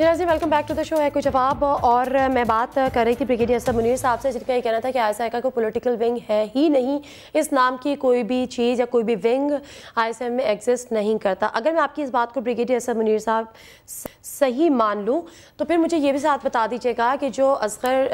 Ji welcome back to the show है कुछ जवाब और मैं बात कर रही थी ब्रिगेडियर असद मुनीर साहब से जिनका ये कहना था कि आई का कोई पॉलिटिकल विंग है ही नहीं इस नाम की कोई भी चीज़ या कोई भी विंग आई में एग्जिस्ट नहीं करता अगर मैं आपकी इस बात को ब्रिगेडियर असद मुनीर साहब सही मान लूँ तो फिर मुझे ये भी साथ बता दीजिएगा कि जो असगर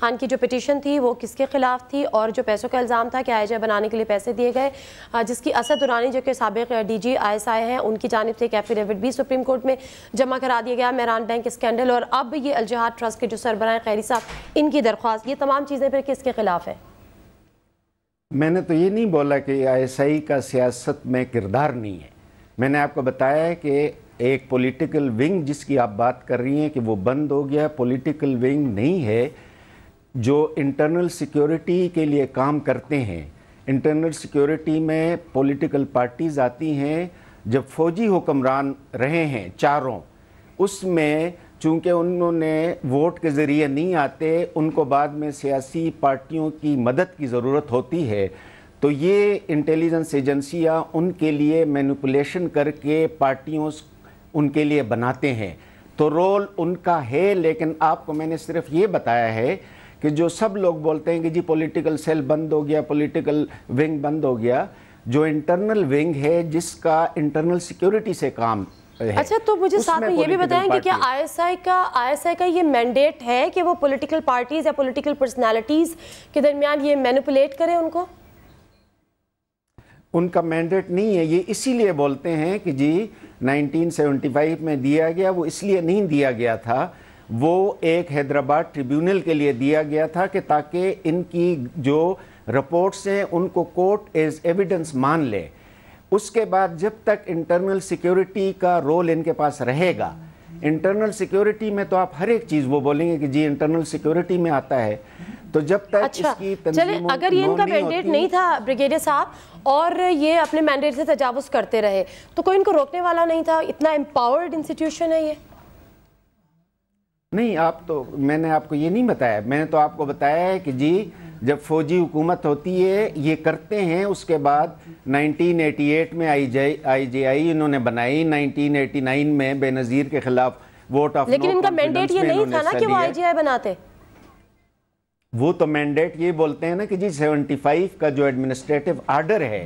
खान की जो पटिशन थी वो किसके ख़िलाफ़ थी और जो पैसों का इल्ज़ाम था कि आई बनाने के लिए पैसे दिए गए जिसकी असद दुरानी जो कि सबक डी जी हैं उनकी जानब से एक एफिडेविट भी सुप्रीम कोर्ट में जमा करा दिया गया मेरा इमरान बैंक स्कैंडल और अब ये अलजहाद ट्रस्ट के जो सरबराह खैरी साहब इनकी दरख्वास्त ये तमाम चीज़ें फिर किसके खिलाफ है मैंने तो ये नहीं बोला कि आई का सियासत में किरदार नहीं है मैंने आपको बताया है कि एक पॉलिटिकल विंग जिसकी आप बात कर रही हैं कि वो बंद हो गया पॉलिटिकल विंग नहीं है जो इंटरनल सिक्योरिटी के लिए काम करते हैं इंटरनल सिक्योरिटी में पॉलिटिकल पार्टीज़ आती हैं जब फौजी हुक्मरान रहे हैं चारों उसमें चूंकि उन्होंने वोट के ज़रिए नहीं आते उनको बाद में सियासी पार्टियों की मदद की ज़रूरत होती है तो ये इंटेलिजेंस एजेंसियां उनके लिए मैनिपुलेशन करके पार्टियों उनके लिए बनाते हैं तो रोल उनका है लेकिन आपको मैंने सिर्फ ये बताया है कि जो सब लोग बोलते हैं कि जी पॉलिटिकल सेल बंद हो गया पॉलिटिकल विंग बंद हो गया जो इंटरनल विंग है जिसका इंटरनल सिक्योरिटी से काम अच्छा तो मुझे साथ में ये भी बताएं कि क्या आईएसआई का आईएसआई का ये मैंडेट है कि वो पॉलिटिकल पार्टीज या पॉलिटिकल पर्सनालिटीज के दरमियान ये मैनिपुलेट करें उनको उनका मैंडेट नहीं है ये इसीलिए बोलते हैं कि जी 1975 में दिया गया वो इसलिए नहीं दिया गया था वो एक हैदराबाद ट्रिब्यूनल के लिए दिया गया था कि ताकि इनकी जो रिपोर्ट्स हैं उनको कोर्ट एज एविडेंस मान ले उसके बाद जब तक इंटरनल सिक्योरिटी का रोल इनके पास रहेगा इंटरनल सिक्योरिटी में तो आप हर एक चीज़ वो बोलेंगे कि जी इंटरनल सिक्योरिटी में आता है तो जब तक अच्छा, इसकी चले अगर ये इनका मैंडेट नहीं था ब्रिगेडियर साहब और ये अपने मैंडेट से तजावुज करते रहे तो कोई इनको रोकने वाला नहीं था इतना एम्पावर्ड इंस्टीट्यूशन है ये नहीं आप तो मैंने आपको ये नहीं बताया मैंने तो आपको बताया है कि जी जब फौजी हुकूमत होती है ये करते हैं उसके बाद 1988 में आई आई आईजीआई इन्होंने बनाई 1989 में बेनज़ीर के खिलाफ वोट ऑफ लेकिन इनका मैंडेट ये नहीं था ना कि वो आईजीआई बनाते वो तो मैंडेट ये बोलते हैं ना कि जी 75 का जो एडमिनिस्ट्रेटिव आर्डर है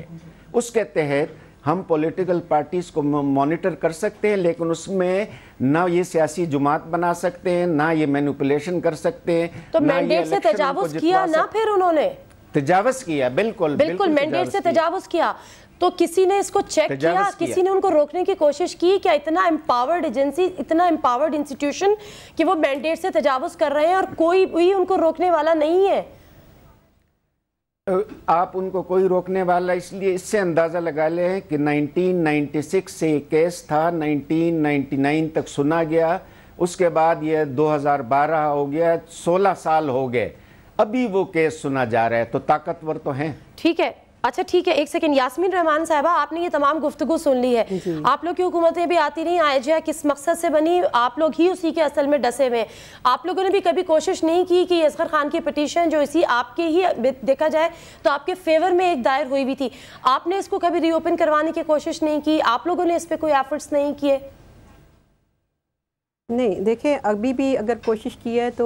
उसके तहत हम पॉलिटिकल पार्टीज़ को मॉनिटर कर सकते हैं लेकिन उसमें ना ये सियासी जुमात बना सकते हैं ना ये मैनिपुलेशन कर सकते हैं तो मैंडेट से तजावज किया ना फिर उन्होंने तजावज किया बिल्कुल बिल्कुल मैंडेट से तजावज किया तो किसी ने इसको चेक किया किसी ने उनको रोकने की कोशिश की क्या इतना एम्पावर्ड एजेंसी इतना एम्पावर्ड इंस्टीट्यूशन कि वो मैंडेट से तजावज कर रहे हैं और कोई भी उनको रोकने वाला नहीं है आप उनको कोई रोकने वाला इसलिए इससे अंदाज़ा लगा लें कि 1996 से केस था 1999 तक सुना गया उसके बाद यह 2012 हो गया 16 साल हो गए अभी वो केस सुना जा रहा है तो ताकतवर तो हैं ठीक है अच्छा ठीक है एक सेकेंड यासमीन रहमान साहबा आपने ये तमाम गुफ्तु सुन ली है आप लोग की हुकूमतें भी आती नहीं आए जया किस मकसद से बनी आप लोग ही उसी के असल में डसे हुए आप लोगों ने भी कभी कोशिश नहीं की कि यसगर खान की पटिशन जो इसी आपके ही देखा जाए तो आपके फेवर में एक दायर हुई हुई थी आपने इसको कभी रीओपन करवाने की कोशिश नहीं की आप लोगों ने इस पर कोई एफर्ट्स नहीं किए नहीं देखें अभी भी अगर कोशिश की है तो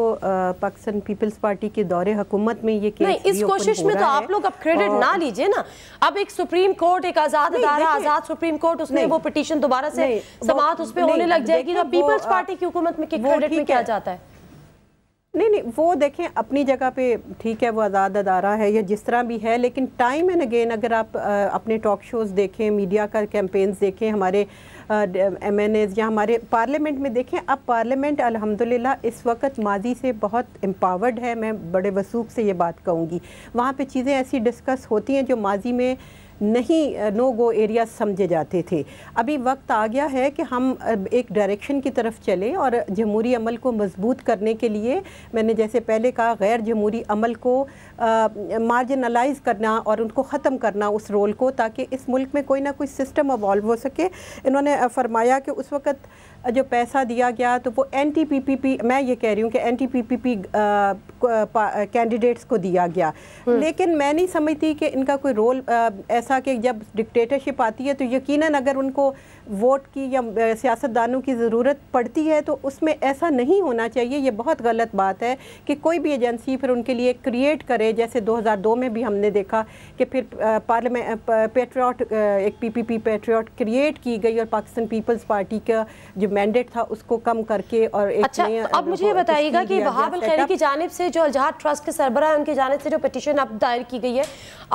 पाकिस्तान पीपल्स पार्टी के दौरे हुकूमत में ये केस नहीं इस कोशिश में तो आप लोग अब क्रेडिट ना लीजिए ना अब एक सुप्रीम कोर्ट एक आजाद अदारा आजाद सुप्रीम कोर्ट उसने वो पिटीशन दोबारा से समाप्त उस पर होने लग जाएगी तो पीपल्स पार्टी की हुकूमत में क्रेडिट में क्या जाता है नहीं नहीं वो देखें अपनी जगह पे ठीक है वो आज़ाद अदारा है या जिस तरह भी है लेकिन टाइम एंड अगेन अगर आप आ, अपने टॉक शोज़ देखें मीडिया का कैंपेन्स देखें हमारे एम एन एज या हमारे पार्लियामेंट में देखें अब पार्लियामेंट अलहमदिल्ला इस वक्त माजी से बहुत एम्पावर्ड है मैं बड़े वसूख से ये बात कहूँगी वहाँ पर चीज़ें ऐसी डिस्कस होती हैं जो माजी में नहीं नो गो एरिया समझे जाते थे अभी वक्त आ गया है कि हम एक डायरेक्शन की तरफ चलें और जमहूरी अमल को मजबूत करने के लिए मैंने जैसे पहले कहा गैर जमहूरी अमल को मार्जिनलाइज करना और उनको ख़त्म करना उस रोल को ताकि इस मुल्क में कोई ना कोई सिस्टम अवॉल्व हो सके इन्होंने फरमाया कि उस वक्त जो पैसा दिया गया तो वो N T P P P मैं ये कह रही हूँ कि N T P P P candidates को दिया गया हम्म। लेकिन मैं नहीं समझती कि इनका कोई रोल ऐसा कि जब डिक्टेटरशिप आती है तो यकीनन अगर उनको वोट की या सियासतदानों की ज़रूरत पड़ती है तो उसमें ऐसा नहीं होना चाहिए ये बहुत गलत बात है कि कोई भी एजेंसी फिर उनके लिए क्रिएट करे जैसे 2002 में भी हमने देखा कि फिर पार्लियामें पेट्रियाट एक पीपीपी पेट्रियाट क्रिएट की गई और पाकिस्तान पीपल्स पार्टी का जो मैंडेट था उसको कम करके और एक अच्छा, अब मुझे बताइएगा कि खैरी की जानब से जो अलजहार ट्रस्ट के सरबरा है उनकी जानब से जो पटिशन अब दायर की गई है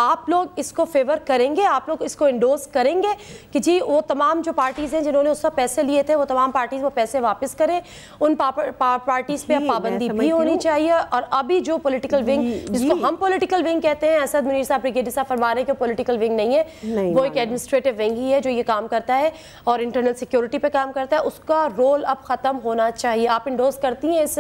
आप लोग इसको फेवर करेंगे आप लोग इसको इंडोज करेंगे कि जी वो तमाम जो पार्टीज़ हैं जिन्होंने उस पर पैसे लिए थे वो तमाम पार्टीज़ वो पैसे वापस करें उन पार्टीज़ पे पाबंदी भी होनी चाहिए और अभी जो पोलिटिकल विंग जिसको हम पोलिटिकल विंग कहते हैं असद मुनीर साहब ब्रिगेडी साहब फरमा रहे हैं कि पॉलिटिकल विंग नहीं है वो एक एडमिनिस्ट्रेटिव विंग ही है जो ये काम करता है और इंटरनल सिक्योरिटी पर काम करता है उसका रोल अब ख़त्म होना चाहिए आप इंडोज करती हैं इस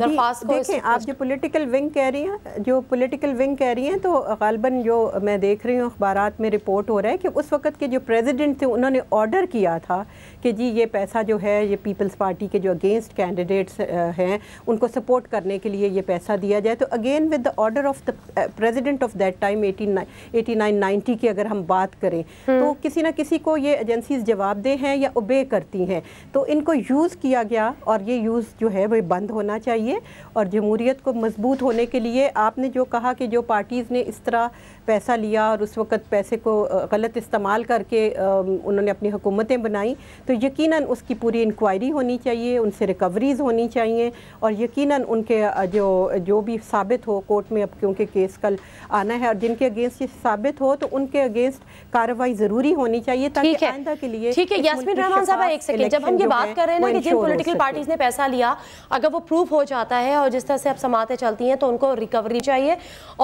दरख्वास्त को इस देखें आप जो पॉलिटिकल विंग कह रही हैं जो पॉलिटिकल विंग कह रही हैं तो गालबन जो मैं देख रही हूँ अखबार में रिपोर्ट हो रहा है कि उस वक्त के जो प्रेसिडेंट थे उन्होंने ऑर्डर किया था कि जी ये पैसा जो है ये पीपल्स पार्टी के जो अगेंस्ट कैंडिडेट्स हैं उनको सपोर्ट करने के लिए ये पैसा दिया जाए तो again with the order of the president of that time eighty nine की अगर हम बात करें तो हम्म। किसी ना किसी को ये एजेंसीज जवाबदेह हैं या ओबे करती हैं तो इनको यूज़ किया गया और ये यूज़ जो है वो बंद होना चाहिए और जो जमहूरीत को मजबूत होने के लिए आपने जो कहा कि जो पार्टीज़ ने इस तरह पैसा लिया और उस वक्त पैसे को गलत इस्तेमाल करके उन्होंने अपनी हुकूमतें बनाई तो यकीन उसकी पूरी इंक्वायरी होनी चाहिए उनसे रिकवरीज़ होनी चाहिए और यकीन उनके जो जो भी साबित हो कोर्ट में अब क्योंकि केस कल आना है और जिनके अगेंस्ट ये साबित हो तो उनके अगेंस्ट कार्रवाई ज़रूरी होनी चाहिए ताकि आइंदा के लिए ठीक है यासमिन रहमान साहब एक सेकेंड जब हम ये बात कर रहे हैं ना कि जिन पोलिटिकल पार्टीज़ ने पैसा लिया अगर वो प्रूफ हो जाता है और जिस तरह से अब समातें चलती हैं तो उनको रिकवरी चाहिए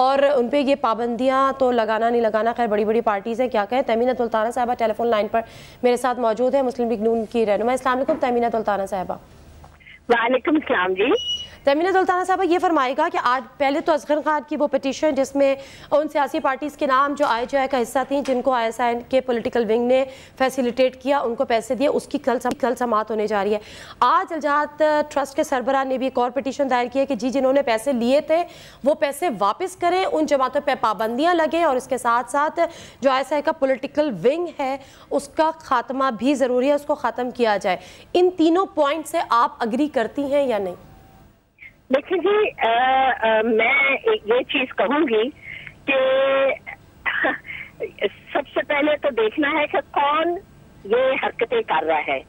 और उन पर ये पाबंदियाँ तो लगाना नहीं लगाना खैर बड़ी बड़ी पार्टीज़ हैं क्या कहें तमीना तुल्ताना साहबा टेलीफोन लाइन पर मेरे साथ मौजूद है मुस्लिम लीग नून की रहनुमा इस्लाम तमीना तुल्ताना साहबा वालेकुम सलाम जी तमीना तो जुल्ताना साहब ये फरमाएगा कि आज पहले तो असगर खान की वो पटिशन जिसमें उन सियासी पार्टीज़ के नाम जो आई का हिस्सा थी जिनको आई एस आई के पोलिटिकल विंग ने फैसिलिटेट किया उनको पैसे दिए उसकी कल सम, कल समात होने जा रही है आज अलजात ट्रस्ट के सरबरा ने भी एक और पटिशन दायर किया कि जी जिन्होंने पैसे लिए थे वो पैसे वापस करें उन जमातों पर पाबंदियाँ लगें और इसके साथ साथ जो आई का पोलिटिकल विंग है उसका खात्मा भी ज़रूरी है उसको ख़त्म किया जाए इन तीनों पॉइंट से आप अग्री करती हैं या नहीं देखिए जी आ, आ, मैं ये चीज कहूंगी कि सबसे पहले तो देखना है कि कौन ये हरकतें कर रहा है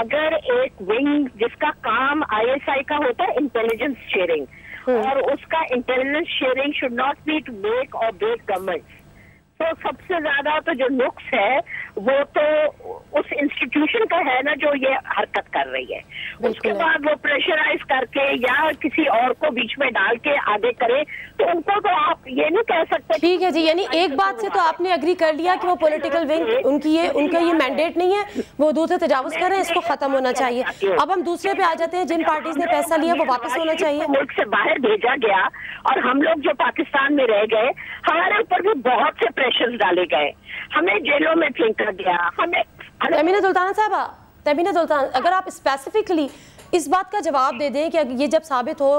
अगर एक विंग जिसका काम आईएसआई का होता है इंटेलिजेंस शेयरिंग हम्म। और उसका intelligence sharing should not be to make और ब्रेक गवर्नमेंट तो सबसे ज्यादा तो जो नुक्स है वो तो उस इंस्टीट्यूशन का है ना जो ये हरकत कर रही है उसके बाद वो प्रेशराइज करके या किसी और को बीच में डाल के आगे करे तो उनको तो आप ये नहीं कह सकते ठीक है जी यानी एक बात से तो आपने एग्री कर लिया कि वो पॉलिटिकल विंग उनकी ये उनका ये मैंडेट नहीं है वो दूसरे तजावज कर रहे हैं इसको खत्म होना चाहिए अब हम दूसरे पे आ जाते हैं जिन पार्टीज ने पैसा लिया वो वापस होना चाहिए मुल्क से बाहर भेजा गया और हम लोग जो पाकिस्तान में रह गए हमारे ऊपर भी बहुत से एक्शन डाले गए हमें जेलों में फेंका गया हमें तमीना सुल्ताना साहब तमीना सुल्तान अगर आप स्पेसिफिकली इस बात का जवाब दे दें कि ये जब साबित हो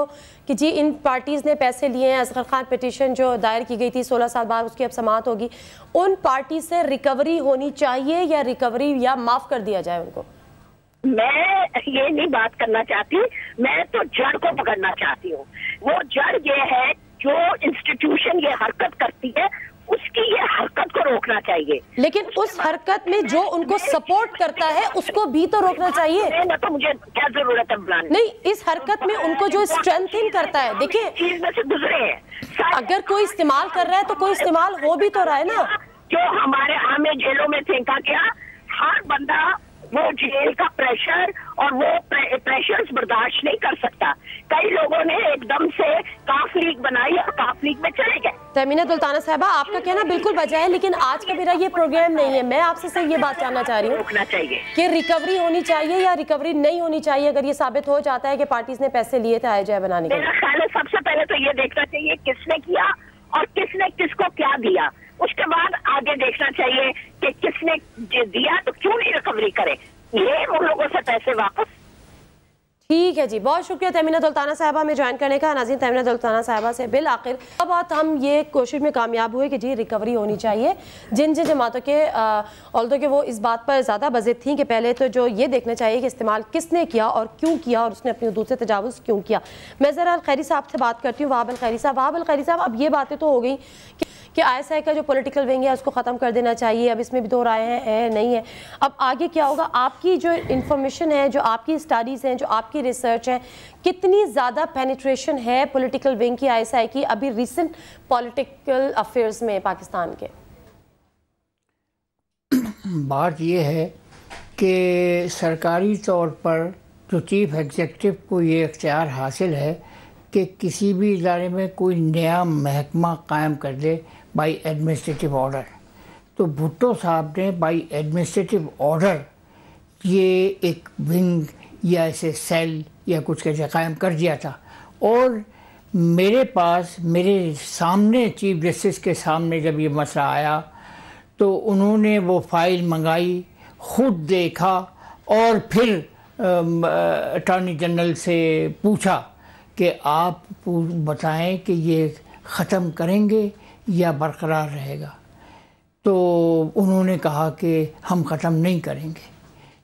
कि जी इन पार्टीज़ ने पैसे लिए हैं असगर खान पटिशन जो दायर की गई थी 16 साल बाद उसकी अब समात होगी उन पार्टी से रिकवरी होनी चाहिए या रिकवरी या माफ़ कर दिया जाए उनको मैं ये नहीं बात करना चाहती मैं तो जड़ को पकड़ना चाहती हूँ वो जड़ ये है जो इंस्टीट्यूशन ये हरकत करती है उसकी ये हरकत को रोकना चाहिए लेकिन उस हरकत में जो उनको सपोर्ट करता है उसको भी तो रोकना चाहिए ना तो, तो मुझे क्या जरूरत है बुलाने नहीं इस हरकत में उनको जो स्ट्रेंथिन करता है देखिए गुजरे हैं अगर कोई इस्तेमाल कर रहा है तो कोई इस्तेमाल हो भी तो रहा है ना जो हमारे हमें जेलों में फेंका गया हर बंदा वो जेल का प्रेशर और वो प्रे, प्रेशर्स बर्दाश्त नहीं कर सकता कई लोगों ने एकदम से काफ लीग बनाई और काफ लीग में चले गए तमीना दुल्ताना साहबा आपका कहना बिल्कुल बजाय है लेकिन आज का मेरा ये प्रोग्राम नहीं है मैं आपसे सही ये बात जानना चाह रही हूँ चाहिए कि रिकवरी होनी चाहिए या रिकवरी नहीं होनी चाहिए अगर ये साबित हो जाता है कि पार्टीज ने पैसे लिए थे जाए बनाने के मेरा ख्याल है सबसे पहले तो ये देखना चाहिए किसने किया और किसने किसको क्या दिया उसके बाद आगे देखना चाहिए कि किसने दिया तो क्यों रिकवरी करें ये उन लोगों से पैसे वापस ठीक है जी बहुत शुक्रिया तमीना दुल्ताना साहबा में ज्वाइन करने का नाजीन तमीना दुल्ताना साहबा से बिल आखिर अब बात हम ये कोशिश में कामयाब हुए कि जी रिकवरी होनी चाहिए जिन जिन जमातों के ऑल्दो के वो इस बात पर ज़्यादा बजित थी कि पहले तो जो ये देखना चाहिए कि इस्तेमाल किसने किया और क्यों किया और उसने अपने दूसरे तजावज़ क्यों किया मैं ज़रा खैरी साहब से बात करती हूँ वाहबल खैरी साहब वाहबल खैरी साहब अब ये बातें तो हो गई कि कि आई का जो पोलिटिकल विंग है उसको ख़त्म कर देना चाहिए अब इसमें भी दो राय हैं है नहीं है अब आगे क्या होगा आपकी जो इन्फॉर्मेशन है जो आपकी स्टडीज़ हैं जो आपकी रिसर्च है कितनी ज़्यादा पेनिट्रेशन है पोलिटिकल विंग की आई की अभी रिसेंट पॉलिटिकल अफेयर्स में पाकिस्तान के बात यह है कि सरकारी तौर पर जो चीफ एग्जेक्टिव को ये इख्तियार हासिल है कि किसी भी इदारे में कोई नया महकमा कायम कर दे बाई एडमिनिस्ट्रेटिव ऑर्डर तो भुट्टो साहब ने बाई एडमिनिस्ट्रेटिव ऑर्डर ये एक विंग या ऐसे सेल या कुछ कैसे कायम कर दिया था और मेरे पास मेरे सामने चीफ जस्टिस के सामने जब ये मसला आया तो उन्होंने वो फाइल मंगाई खुद देखा और फिर अटॉर्नी जनरल से पूछा कि आप बताएं कि ये ख़त्म करेंगे या बरकरार रहेगा तो उन्होंने कहा कि हम ख़त्म नहीं करेंगे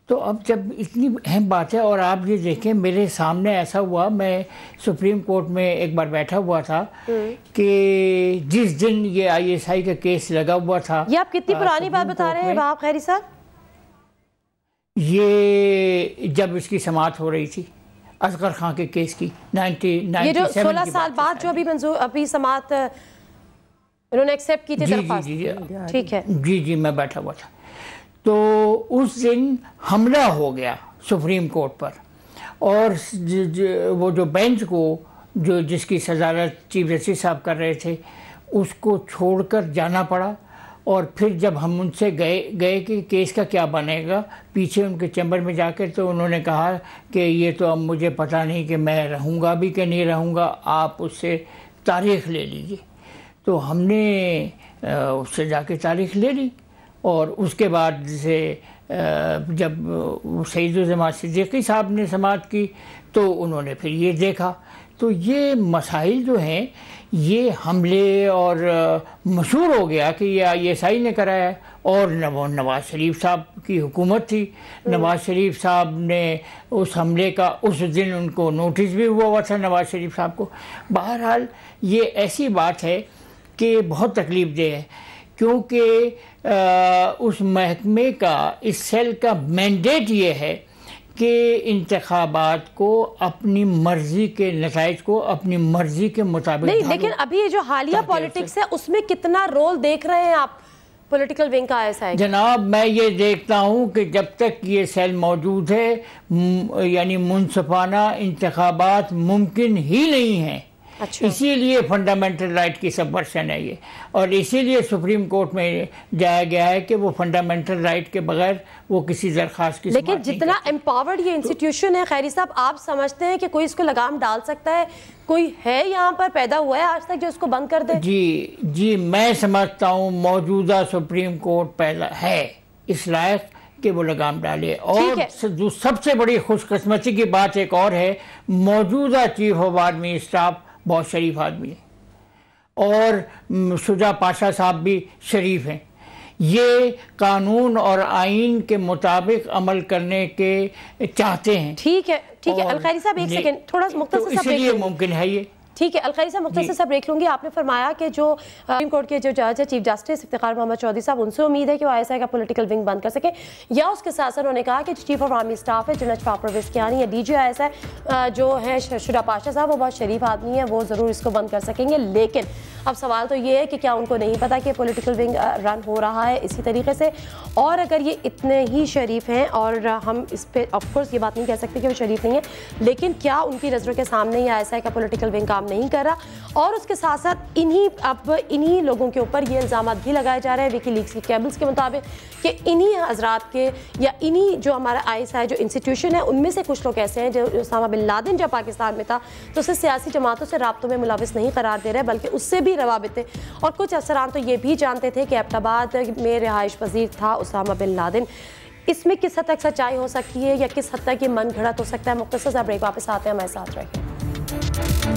तो अब जब इतनी अहम बात है और आप ये देखें मेरे सामने ऐसा हुआ मैं सुप्रीम कोर्ट में एक बार बैठा हुआ था हम्म। कि जिस दिन ये आईएसआई का केस लगा हुआ था ये आप कितनी पुरानी बात बता रहे हैं बाप खैरी साहब ये जब इसकी समात हो रही थी असगर खां के केस की नाइनटी ये जो सोलह साल बाद जो अभी मंजूर अभी समात उन्होंने एक्सेप्ट की थी जी जी जी ठीक है जी जी मैं बैठा हुआ था तो उस दिन हमला हो गया सुप्रीम कोर्ट पर और ज, ज, वो जो बेंच को जो जिसकी सजारत चीफ जस्टिस साहब कर रहे थे उसको छोड़कर जाना पड़ा और फिर जब हम उनसे गए गए कि केस का क्या बनेगा पीछे उनके चैम्बर में जाकर तो उन्होंने कहा कि ये तो अब मुझे पता नहीं कि मैं रहूँगा भी कि नहीं रहूँगा आप उससे तारीख ले लीजिए तो हमने उससे जाके तारीख ले ली और उसके बाद से जब सईद जमात सिद्दीकी साहब ने समाप्त की तो उन्होंने फिर ये देखा तो ये मसाइल जो हैं ये हमले और मशहूर हो गया कि ये आई एस आई ने कराया और नवाज शरीफ साहब की हुकूमत थी हम्म। नवाज शरीफ साहब ने उस हमले का उस दिन उनको नोटिस भी हुआ हुआ था नवाज शरीफ साहब को बहरहाल ये ऐसी बात है कि बहुत तकलीफ दे है क्योंकि उस महकमे का इस सेल का मैंडेट ये है के इंतबात को अपनी मर्जी के नतज को अपनी मर्जी के मुताबिक नहीं लेकिन अभी ये जो हालिया पॉलिटिक्स है उसमें कितना रोल देख रहे हैं आप पॉलिटिकल विंग का ऐसा है जनाब मैं ये देखता हूँ कि जब तक ये सेल मौजूद है यानी मुनसफाना इंतबात मुमकिन ही नहीं है अच्छा। इसीलिए फंडामेंटल राइट की वर्षन है ये और इसीलिए सुप्रीम कोर्ट में जाया गया है कि वो फंडामेंटल राइट के बगैर वो किसी दरखास्त की लेकिन जितना एम्पावर्ड ये इंस्टीट्यूशन तो- है खैरी साहब आप समझते हैं कि कोई इसको लगाम डाल सकता है कोई है यहाँ पर पैदा हुआ है आज तक जो इसको बंद कर दे जी जी मैं समझता हूँ मौजूदा सुप्रीम कोर्ट पैदा है इस लायक के वो लगाम डाले और जो सबसे बड़ी खुशकस्मती की बात एक और है मौजूदा चीफ ऑफ आर्मी स्टाफ बहुत शरीफ आदमी है और शुजा पाशा साहब भी शरीफ हैं ये कानून और आइन के मुताबिक अमल करने के चाहते हैं ठीक है ठीक है अलकारी साहब एक सेकंड थोड़ा तो इसलिए मुमकिन है ये ठीक है अलकारी साहब मुख्तर साहब देख लूँगी आपने फरमाया कि जो सुप्रीम कोर्ट के जो जज है चीफ जस्टिस इफ्तार मोहम्मद चौधरी साहब उनसे उम्मीद है कि वो आई का पोलिटिकल विंग बंद कर सके या उसके साथ साथ उन्होंने कहा कि चीफ ऑफ आर्मी स्टाफ है जुनज फापरवेज कियानी या D G I S I जो है शुरा पाशा साहब वो बहुत शरीफ आदमी है वो ज़रूर इसको बंद कर सकेंगे लेकिन अब सवाल तो ये है कि क्या उनको नहीं पता कि पॉलिटिकल विंग रन हो रहा है इसी तरीके से और अगर ये इतने ही शरीफ हैं और हम इस पर ऑफकोर्स ये बात नहीं कह सकते कि वो शरीफ नहीं है लेकिन क्या उनकी नज़रों के सामने ही ऐसा है कि पोलिटिकल विंग काम नहीं कर रहा और उसके साथ साथ इन्हीं अब इन्हीं लोगों के ऊपर ये इल्ज़ाम भी लगाए जा रहे हैं विकी लीग्स की केबल्स के मुताबिक कि इन्हीं हजरात के या इन्हीं जो हमारा आई जो इंस्टीट्यूशन है उनमें से कुछ लोग ऐसे हैं जो उसामा बिन जब पाकिस्तान में था तो उसे सियासी जमातों से रबतों में मुलविस नहीं करार दे रहे बल्कि उससे भी भी रवाबित थे और कुछ अफसरान तो ये भी जानते थे कि एबटाबाद में रिहाइश पजीर था उसामा बिन लादिन इसमें किस हद तक सच्चाई हो सकती है या किस हद तक ये मन घड़त हो सकता है मुख्तर साहब ब्रेक वापस आते हैं हमारे साथ रहें